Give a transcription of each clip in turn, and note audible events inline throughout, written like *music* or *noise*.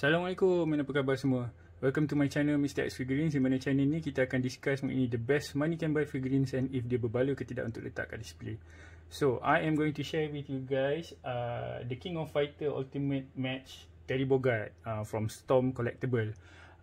Assalamualaikum, apa khabar semua? Welcome to my channel Mr. X Figurines Di mana channel ni kita akan discuss mengenai the best money can buy figurines And if dia berbaloi ke tidak untuk letak kat display So, I am going to share with you guys uh, The King of Fighter Ultimate Match Terry Bogart uh, From Storm Collectible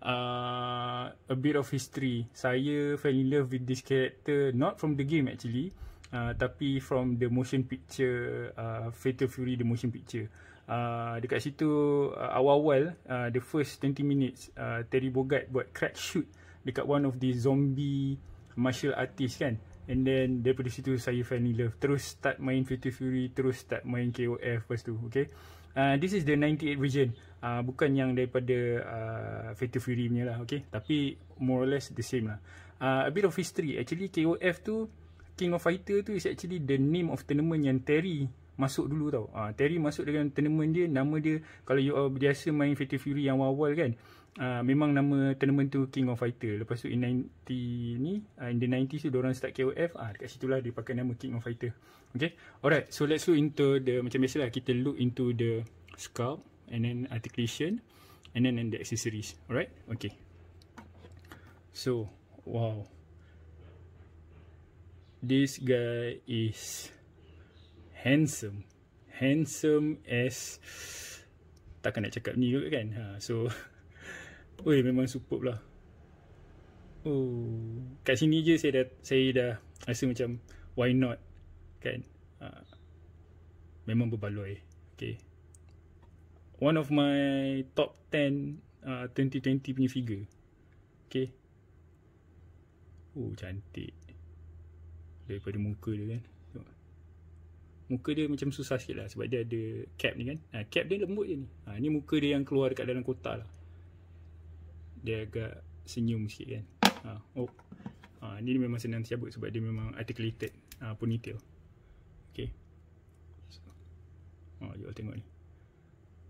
uh, A bit of history Saya fell in love with this character Not from the game actually uh, Tapi from the motion picture uh, Fatal Fury the motion picture uh, dekat situ uh, awal-awal uh, the first 20 minutes uh, Terry Bogart buat crack shoot dekat one of the zombie martial artist kan and then daripada situ saya fell in love terus start main Fatal Fury terus start main KOF lepas tu okay uh, this is the 98 version uh, bukan yang daripada uh, Fatal Fury punya lah okay tapi more or less the same lah uh, a bit of history actually KOF tu King of Fighter tu is actually the name of tournament yang Terry masuk dulu tau. Ha, Terry masuk dengan tournament dia, nama dia kalau you all biasa main Fatal Fury yang awal-awal kan, ha, memang nama tournament tu King of Fighter. Lepas tu in 90 ni, ah, in the 90 tu orang start KOF, ah ha, dekat situlah dia pakai nama King of Fighter. Okay, alright, so let's look into the, macam biasa lah, kita look into the sculpt and then articulation and then and the accessories, alright? Okay. So, wow. This guy is handsome handsome as takkan nak cakap ni juga kan ha so *laughs* oi memang superb lah oh kat sini je saya dah saya dah rasa macam why not kan ha. memang berbaloi okay one of my top 10 uh, 2020 punya figure okay oh cantik daripada muka dia kan Muka dia macam susah sikit lah Sebab dia ada cap ni kan ha, Cap dia lembut je ni ha, Ni muka dia yang keluar dekat dalam kotak lah Dia agak senyum sikit kan ha, Oh ha, Ni memang senang tercabut Sebab dia memang articulated ha, Ponytail Okay so, Oh, you tengok ni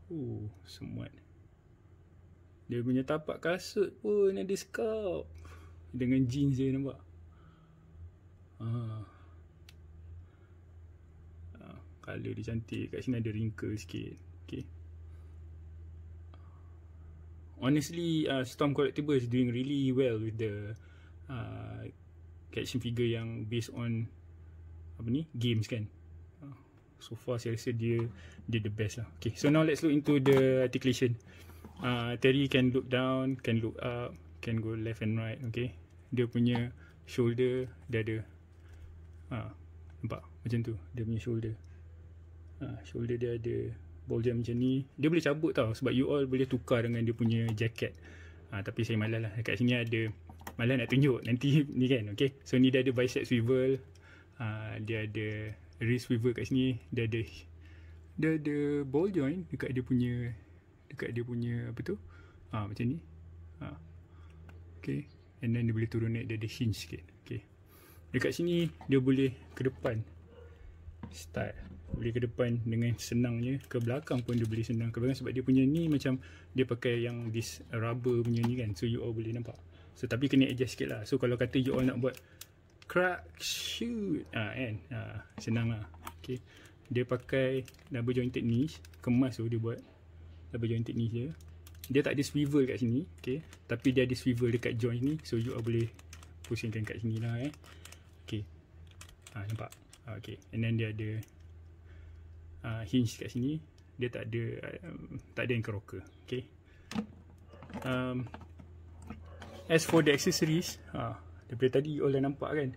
Uh, semuat Dia punya tapak kasut pun ada scalp Dengan jeans je nampak ah. Color dia cantik Kat sini ada wrinkle sikit Okay Honestly uh, Storm is doing really well With the uh, Caption figure yang Based on Apa ni Games kan uh, So far saya rasa dia Dia the best lah Okay so now let's look into the articulation uh, Terry can look down Can look up Can go left and right Okay Dia punya shoulder Dia ada uh, Nampak macam tu Dia punya shoulder Ha, shoulder dia ada ball jam macam ni dia boleh cabut tau sebab you all boleh tukar dengan dia punya jacket ha, tapi saya malas lah kat sini ada malas nak tunjuk nanti *laughs* ni kan okay. so ni dia ada bicep swivel ha, dia ada wrist swivel kat sini dia ada dia ada ball joint dekat dia punya dekat dia punya apa tu ha, macam ni ha. Okay. and then dia boleh turun naik dia ada hinge sikit okay. dekat sini dia boleh ke depan style boleh ke depan dengan senangnya ke belakang pun dia boleh senang ke belakang sebab dia punya ni macam dia pakai yang this rubber punya ni kan so you all boleh nampak so tapi kena adjust sikit lah so kalau kata you all nak buat crack shoot ah kan ah, senang lah okay. dia pakai double jointed knees kemas tu dia buat double jointed knees dia dia tak ada swivel kat sini okay. tapi dia ada swivel dekat joint ni so you all boleh pusingkan kat sini lah eh. okay. ah, nampak ah, okay. and then dia ada uh, hinge kat sini dia tak ada um, tak ada anchor rocker okey um as for the accessories ha uh, daripada tadi all dah nampak kan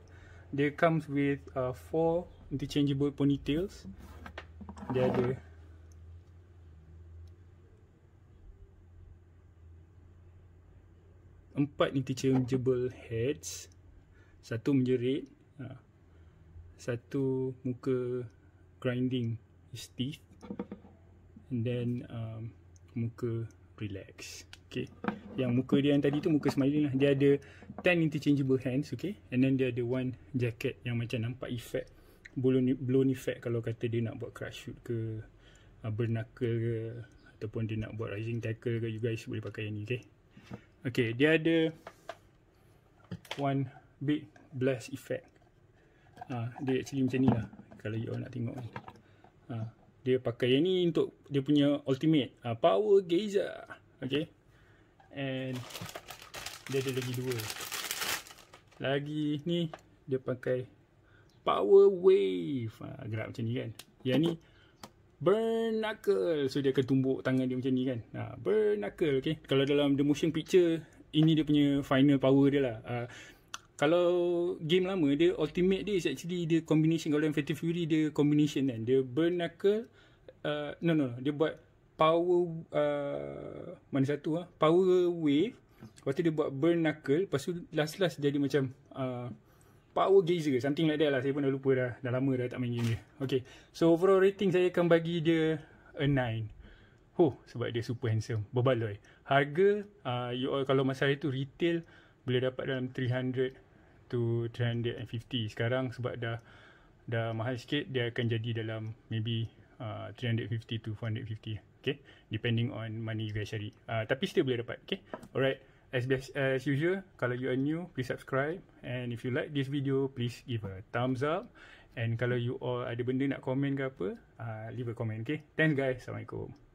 dia comes with uh, four interchangeable ponytails dia ada empat interchangeable heads satu menjerit satu muka grinding his teeth and then um, muka relax okay yang muka dia yang tadi tu muka smiling lah dia ada 10 interchangeable hands okay and then dia ada one jacket yang macam nampak effect blown, blown effect kalau kata dia nak buat crush shoot ke uh, bernacle ke ataupun dia nak buat rising tackle ke you guys boleh pakai yang ni okay okay dia ada one big blast effect Ah, dia actually macam ni lah kalau you all nak tengok ni Ha, dia pakai yang ni untuk dia punya ultimate ha, power geyser. Okay. And dia ada lagi dua. Lagi ni dia pakai power wave. Ha, gerak macam ni kan. Yang ni burn knuckle. So dia akan tumbuk tangan dia macam ni kan. Ha, burn knuckle. Okay. Kalau dalam the motion picture ini dia punya final power dia lah. Uh, kalau game lama dia ultimate dia is actually dia combination kalau yang Fatal Fury dia combination kan dia burn knuckle uh, no no dia buat power uh, mana satu ah ha? power wave lepas tu dia buat burn knuckle lepas tu last last jadi macam uh, power geyser something like that lah saya pun dah lupa dah dah lama dah tak main game dia okay so overall rating saya akan bagi dia a 9 Oh, sebab dia super handsome berbaloi harga uh, you all kalau masa itu retail boleh dapat dalam to 350 sekarang sebab dah dah mahal sikit dia akan jadi dalam maybe uh, 350 to 450 okay depending on money you guys cari uh, tapi still boleh dapat okay alright as, best, as usual kalau you are new please subscribe and if you like this video please give a thumbs up and kalau you all ada benda nak komen ke apa uh, leave a comment okay thanks guys assalamualaikum